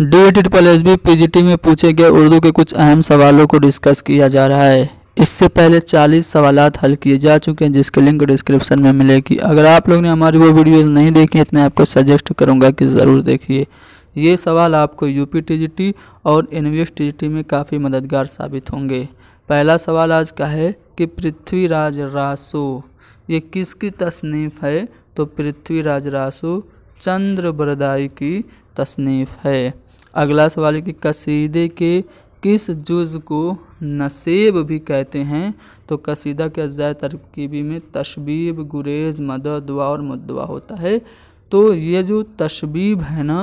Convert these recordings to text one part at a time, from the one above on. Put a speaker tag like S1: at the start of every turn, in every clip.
S1: D पल S B PGT में पूछे गए उर्दू के कुछ अहम सवालों को डिस्कस किया जा रहा है इससे पहले 40 सवाल हल किए जा चुके हैं जिसके लिंक डिस्क्रिप्शन में मिलेगी अगर आप लोग ने हमारी वो वीडियोस नहीं देखी है तो मैं आपको सजेस्ट करूंगा कि ज़रूर देखिए ये सवाल आपको यूपी पी और एन टीजीटी में काफ़ी मददगार साबित होंगे पहला सवाल आज का है कि पृथ्वीराज रासो ये किसकी तसनीफ़ है तो पृथ्वीराज रासो चंद्र बरदाई की तसनीफ़ है अगला सवाल है कि कसीदे के किस जुज को नसीब भी कहते हैं तो कसीदा के अज्जा तरकीबी में तशबीब गुरेज मदद दुआ और मुद्दुआ होता है तो ये जो तशबीब है ना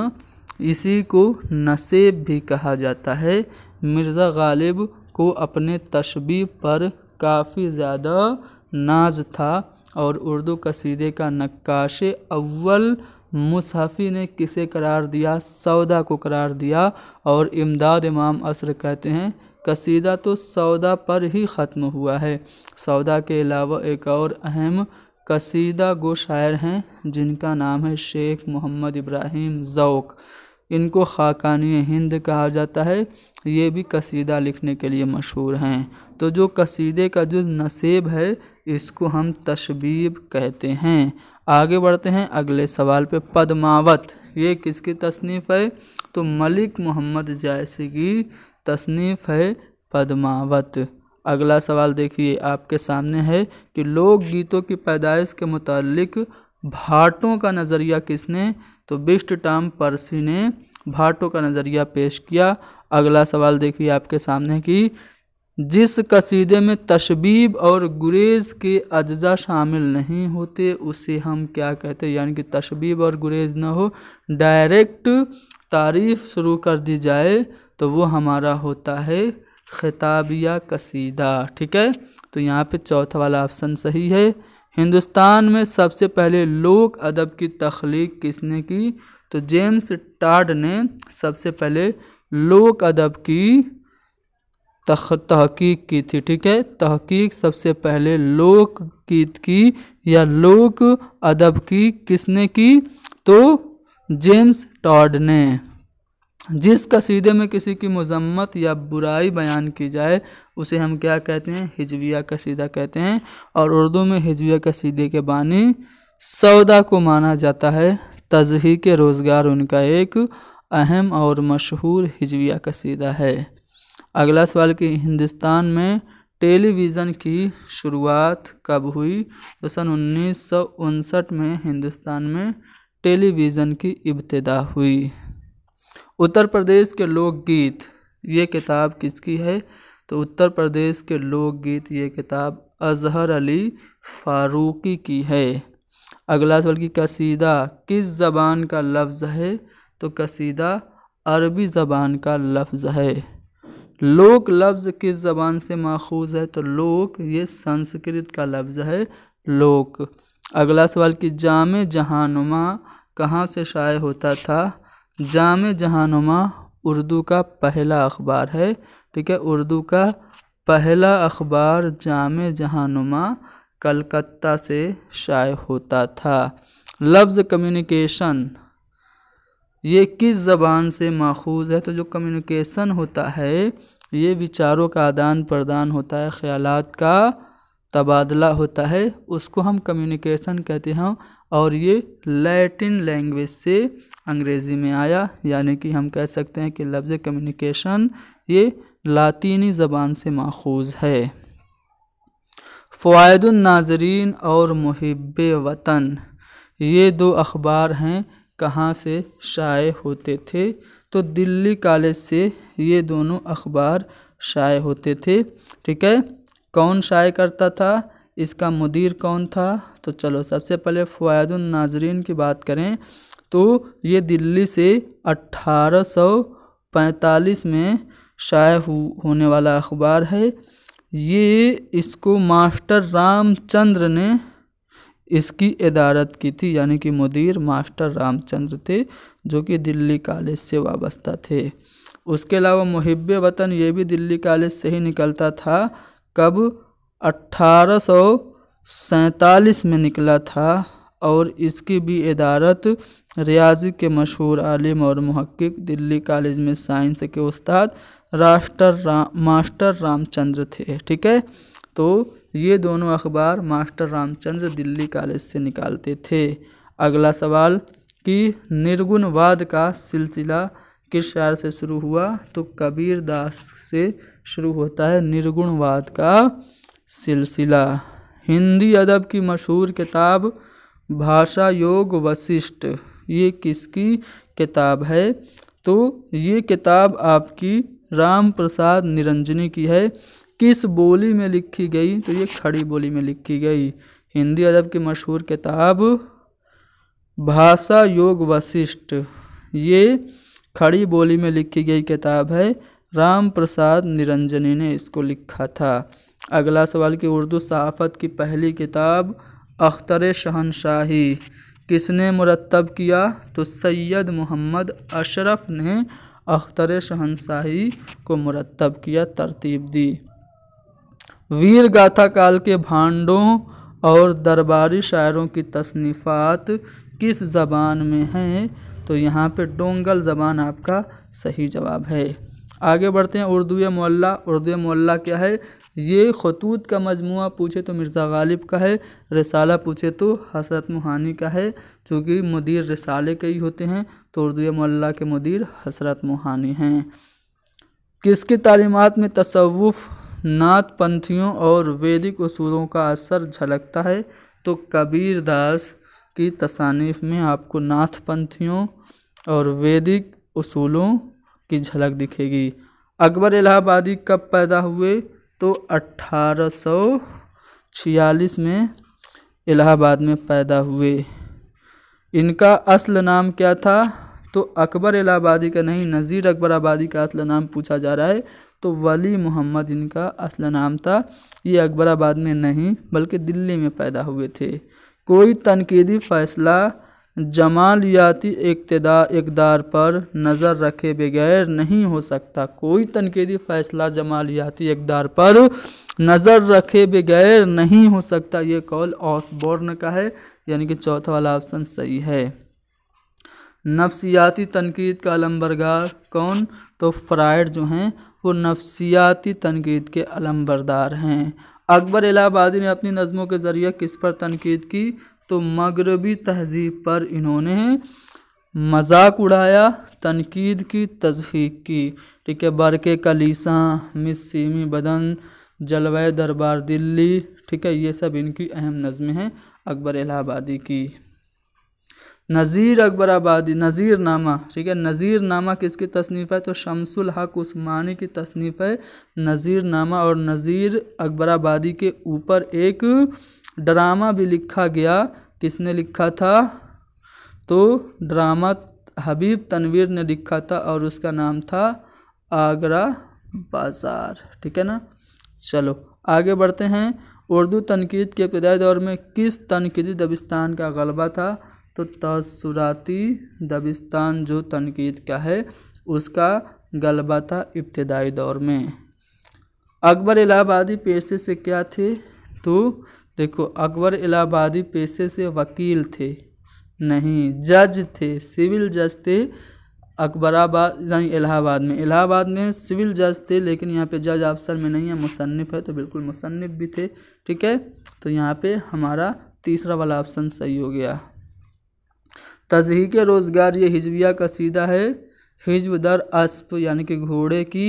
S1: इसी को नसीब भी कहा जाता है मिर्ज़ा गालिब को अपने तशबीब पर काफ़ी ज़्यादा नाज था और उर्दू कसीदे का नक्काश अव्वल मुसाफी ने किसे करार दिया सौदा को करार दिया और इमदाद इमाम असर कहते हैं कसीदा तो सौदा पर ही ख़त्म हुआ है सौदा के अलावा एक और अहम कसीदा गो शायर हैं जिनका नाम है शेख मोहम्मद इब्राहिम ज़ौक़ इनको ख़ाकानी हिंद कहा जाता है ये भी कसीदा लिखने के लिए मशहूर हैं तो जो कसीदे का जो नसीब है इसको हम तशबीब कहते हैं आगे बढ़ते हैं अगले सवाल पे पद्मावत ये किसकी तसनीफ़ है तो मलिक मोहम्मद जायसी की तसनीफ़ है पद्मावत अगला सवाल देखिए आपके सामने है कि लोक गीतों की पैदाइश के मुतालिक भाटों का नज़रिया किसने तो बिस्ट टाम पर्सी ने भाटों का नज़रिया पेश किया अगला सवाल देखिए आपके सामने कि जिस कसीदे में तशबीब और गुरेज़ के अज्जा शामिल नहीं होते उसे हम क्या कहते हैं यानी कि तशबीब और गुरेज़ ना हो डायरेक्ट तारीफ़ शुरू कर दी जाए तो वो हमारा होता है खिताब या कसीदा ठीक है तो यहाँ पे चौथा वाला ऑप्शन सही है हिंदुस्तान में सबसे पहले लोक अदब की तख्लीक किसने की तो जेम्स टाड ने सबसे पहले लोक अदब की तख तहकीक की थी ठीक है तहकीक सबसे पहले लोक गीत की या लोक अदब की किसने की तो जेम्स टॉड ने जिस कसीदे में किसी की मजम्मत या बुराई बयान की जाए उसे हम क्या कहते हैं हिजविया कसीदा कहते हैं और उर्दू में हिजविया कसीदे के बानी सौदा को माना जाता है तजही के रोज़गार उनका एक अहम और मशहूर हिजविया कसीदा है अगला सवाल कि हिंदुस्तान में टेलीविज़न की शुरुआत कब हुई तो सन उन्नीस में हिंदुस्तान में टेलीविज़न की इब्तदा हुई उत्तर प्रदेश के लोकगीत ये किताब किसकी है तो उत्तर प्रदेश के लोकगीत ये किताब अजहर अली फारूकी की है अगला सवाल की कसीदा किस ज़बान का लफ्ज़ है तो कसीदा अरबी ज़बान का लफ्ज़ है लोक लफ्ज़ किस ज़बान से माखूज है तो लोक ये संस्कृत का लफ्ज़ है लोक अगला सवाल कि जाम जहानुमा कहाँ से शाये होता था जाम जहानुमा उर्दू का पहला अखबार है ठीक है उर्दू का पहला अखबार जाम जहानुमा कलकत्ता से शाये होता था लफ्ज़ कम्युनिकेशन ये किस ज़बान से माखूज है तो जो कम्युनिकेशन होता है ये विचारों का आदान प्रदान होता है ख़्यालात का तबादला होता है उसको हम कम्युनिकेशन कहते हैं और ये लैटिन लैंग्वेज से अंग्रेज़ी में आया यानी कि हम कह सकते हैं कि लफ्ज़ कम्युनिकेशन ये लातीनी ज़बान से माखूज है फ़वाद नाजरीन और मुहब वतन ये दो अखबार हैं कहाँ से शाये होते थे तो दिल्ली कॉलेज से ये दोनों अखबार शाये होते थे ठीक है कौन शाये करता था इसका मुदीर कौन था तो चलो सबसे पहले फ़वादुल नाजरीन की बात करें तो ये दिल्ली से 1845 में शाये होने वाला अखबार है ये इसको मास्टर रामचंद्र ने इसकी इदारत की थी यानी कि मुदीर मास्टर रामचंद्र थे जो कि दिल्ली कॉलेज से वाबस्ता थे उसके अलावा मुहब वतन ये भी दिल्ली कॉलेज से ही निकलता था कब अट्ठारह में निकला था और इसकी भी इदारत रियाजी के मशहूर आलिम और महक्क दिल्ली कॉलेज में साइंस के उस्ताद राष्ट्र रा, मास्टर रामचंद्र थे ठीक है तो ये दोनों अखबार मास्टर रामचंद्र दिल्ली कॉलेज से निकालते थे अगला सवाल कि निर्गुणवाद का सिलसिला किस शायर से शुरू हुआ तो कबीर दास से शुरू होता है निर्गुणवाद का सिलसिला हिंदी अदब की मशहूर किताब भाषा योग वशिष्ठ ये किसकी किताब है तो ये किताब आपकी राम प्रसाद निरंजनी की है किस बोली में लिखी गई तो ये खड़ी बोली में लिखी गई हिंदी अदब की मशहूर किताब भाषा योग वशिष्ठ ये खड़ी बोली में लिखी गई किताब है राम प्रसाद निरंजनी ने इसको लिखा था अगला सवाल कि उर्दू सहाफ़त की पहली किताब अख्तर शहनशाही किसने मुरतब किया तो सैयद मोहम्मद अशरफ ने अख्तर शहनशाही को मुरतब किया तरतीब दी वीर गाथा काल के भांडों और दरबारी शायरों की तसनीफ़ात किस ज़बान में हैं तो यहाँ पे डोंगल ज़बान आपका सही जवाब है आगे बढ़ते हैं उर्दू मोल्ला उर्दू मोल्ला क्या है ये खतूत का मजमू पूछे तो मिर्ज़ा गालिब का है रसाला पूछे तो हसरत मोहानी का है चूँकि मुदीर रसाले के ही होते हैं तो उर्दू मोल्ला के मुदीर हसरत मोहानी हैं किसकी तालीमत में तसवुफ़ नाथ पंथियों और वैदिक असूलों का असर झलकता है तो कबीरदास की तसानीफ़ में आपको नाथ पंथियों और वैदिक असूलों की झलक दिखेगी अकबर इलाहाबादी कब पैदा हुए तो 1846 में इलाहाबाद में पैदा हुए इनका असल नाम क्या था तो अकबर इलाहाबादी का नहीं नज़ीर अकबर आबादी का असला नाम पूछा जा रहा है तो वली मोहम्मद इनका असला नाम था ये अकबर आबाद में नहीं बल्कि दिल्ली में पैदा हुए थे कोई तनकीदी फैसला जमालियाती इकतदा इकदार पर नज़र रखे बगैर नहीं हो सकता कोई तनकीदी फैसला जमालियाती इकदार पर नज़र रखे बगैर नहीं हो सकता ये ऑफ ऑसबोर्न का है यानी कि चौथा वाला ऑप्शन सही है नफसियाती तनकीद का अलमबरदार कौन तो फ्राइड जो हैं वो नफसियाती तनकीद के अलमबरदार हैं अकबर इलाहाबादी ने अपनी नज़मों के ज़रिए किस पर तनकीद की तो मगरबी तहजीब पर इन्होंने मजाक उड़ाया तनकीद की तजहीक की ठीक है बरके कलीसा मिस सीमी बदन जलवा दरबार दिल्ली ठीक है ये सब इनकी अहम नज़में हैं अकबर इलाहाबादी की नज़ीर अकबर आबादी नज़ीर नामा ठीक है नज़ीर नामा किसकी तसनीफ़ है तो शमसुल हक उस्मानी की तसनीफ़ है नज़ीर नामा और नज़ीर अकबर आबादी के ऊपर एक ड्रामा भी लिखा गया किसने लिखा था तो ड्रामा हबीब तनवीर ने लिखा था और उसका नाम था आगरा बाज़ार ठीक है ना चलो आगे बढ़ते हैं उर्दू तनकीद के इब्तदाई दौर में किस तनकीदी दबिस्तान का गलबा था तो तसुराती दबिस्तान जो तनकीद का है उसका गलबा था इब्तदाई दौर में अकबर इलाहाबादी पेशे से क्या थे तो देखो अकबर इलाहाबादी पेशे से वकील थे नहीं जज थे सिविल जज थे अकबराबाद यानी इलाहाबाद में इलाहाबाद में सिविल जज थे लेकिन यहाँ पे जज अफसर में नहीं है मुसनफ़ है तो बिल्कुल मुसनफ़ भी थे ठीक है तो यहाँ पे हमारा तीसरा वाला ऑप्शन सही हो गया तजहीक रोज़गार ये हिजविया का सीधा है हिजब दर अस्प यानी कि घोड़े की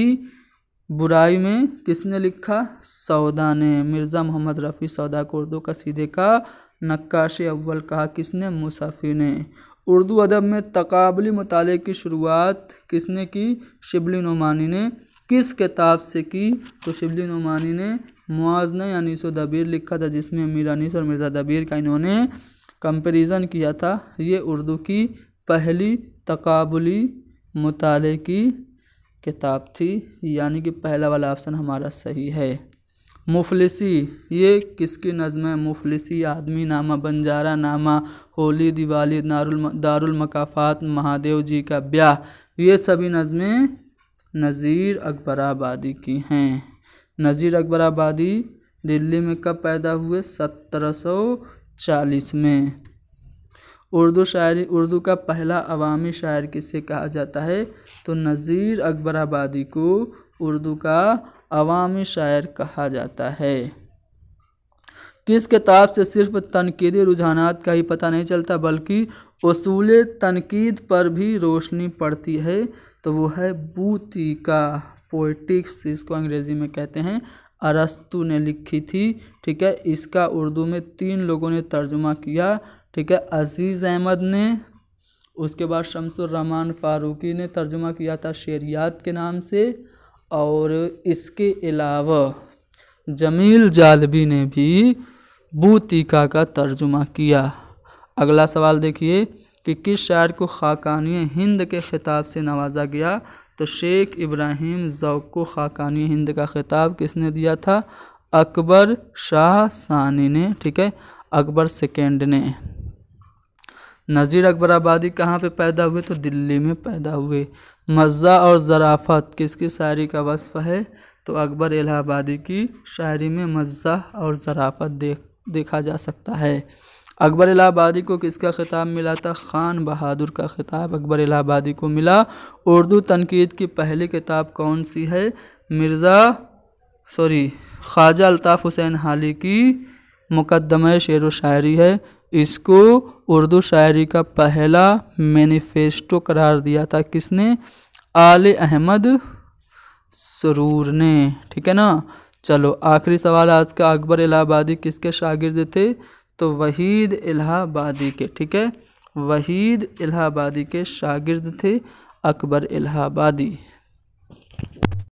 S1: बुराई में किसने लिखा सौदा ने मिर्ज़ा मोहम्मद रफ़ी सौदा को उर्दू का सीधे का नक्काश अव्वल कहा किसने मुसाफी ने उर्दू अदब में तकबली मताले की शुरुआत किसने की शिबली नुमानी ने किस किताब से की तो शिबली नुमानी ने मुआजना यानी सो दबीर लिखा था जिसमें मीर अनीस और मिर्ज़ा दबीर का इन्होंने कंपेरिज़न किया था ये उर्दू की पहली तकाबली मुताले की किताब थी यानी कि पहला वाला ऑप्शन हमारा सही है मुफलिसी ये किसकी नज़म है मुफलिसी आदमी नामा बंजारा नामा होली दिवाली दारुल दारुल मकाफात महादेव जी का ब्याह ये सभी नज़में नज़ीर अकबर आबादी की हैं नज़ीर अकबर आबादी दिल्ली में कब पैदा हुए सत्रह सौ चालीस में उर्दू शायरी उर्दू का पहला अवामी शायर किसे कहा जाता है तो नज़ीर अकबर आबादी को उर्दू का अवामी शायर कहा जाता है किस किताब से सिर्फ तनकीदी रुझाना का ही पता नहीं चलता बल्कि असूल तनकीद पर भी रोशनी पड़ती है तो वो है बूती का पोइटिक्स इसको अंग्रेजी में कहते हैं अरस्तु ने लिखी थी ठीक है इसका उर्दू में तीन लोगों ने तर्जुमा किया ठीक है अजीज़ अहमद ने उसके बाद शमसुर रहमान फ़ारूकी ने तर्जुमा किया था शेरियात के नाम से और इसके अलावा जमील जालबी ने भी बूतीका का तर्जुमा किया अगला सवाल देखिए कि किस शायर को खाकानी हिंद के खिताब से नवाजा गया तो शेख इब्राहिम ज़ौक़ो ख़ाकानी हिंद का ख़िताब किसने दिया था अकबर शाह सानी ने ठीक है अकबर सेकेंड ने नज़ीर अकबर आबादी कहाँ पे पैदा हुए तो दिल्ली में पैदा हुए मज़ा और ज़राफ़त किसकी शायरी का वसफ़ है तो अकबर इलाहाबादी की शायरी में मज़ा और ज़राफ़त देख देखा जा सकता है अकबर इलाहाबादी को किसका खिताब मिला था ख़ान बहादुर का खिताब अकबर इलाहाबादी को मिला उर्दू तनकीद की पहली किताब कौन सी है मिर्ज़ा सॉरी ख्वाजा अल्ताफ़ हुसैन हाली की मुकदम शेर व शायरी है इसको उर्दू शायरी का पहला मैनिफेस्टो करार दिया था किसने आल अहमद सरूर ने ठीक है ना चलो आखिरी सवाल आज का अकबर इलाहाबादी किसके शागिर्द थे तो वहीद इलाहाबादी के ठीक है वहीद इलाहाबादी के शागिर्द थे अकबर इलाहाबादी